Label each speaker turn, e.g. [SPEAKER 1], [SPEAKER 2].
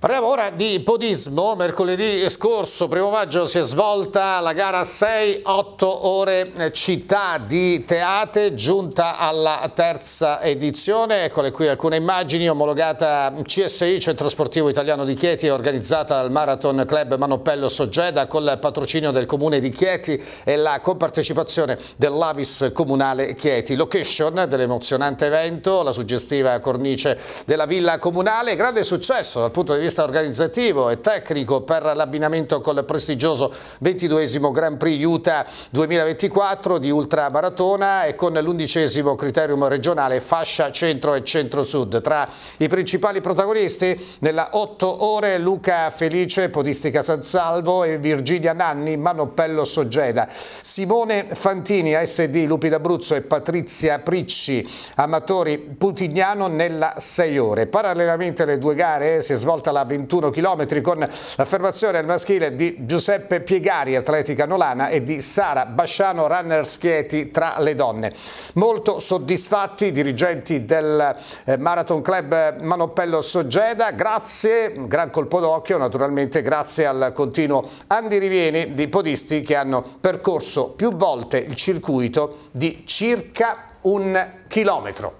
[SPEAKER 1] Parliamo ora di podismo, mercoledì scorso, primo maggio, si è svolta la gara 6, 8 ore città di Teate, giunta alla terza edizione, eccole qui alcune immagini, omologata CSI, Centro Sportivo Italiano di Chieti, organizzata dal Marathon Club Manopello Soggeda, col patrocinio del Comune di Chieti e la compartecipazione dell'Avis Comunale Chieti. Location dell'emozionante evento, la suggestiva cornice della Villa Comunale, grande successo dal punto di vista vista organizzativo e tecnico per l'abbinamento col prestigioso 22 Grand Prix Utah 2024 di ultramaratona e con l'undicesimo criterium regionale fascia centro e centro-sud. Tra i principali protagonisti nella 8 ore Luca Felice, Podistica San Salvo e Virginia Nanni, Manopello Soggeda. Simone Fantini, ASD Lupi d'Abruzzo e Patrizia Pricci, amatori putignano nella 6 ore. Parallelamente alle due gare si è svolta la Nola 21 km con l'affermazione al maschile di Giuseppe Piegari, atletica nolana, e di Sara Basciano, runner schieti tra le donne. Molto soddisfatti i dirigenti del eh, Marathon Club Manopello Soggeda, grazie, gran colpo d'occhio naturalmente grazie al continuo andi rivieni di podisti che hanno percorso più volte il circuito di circa un chilometro.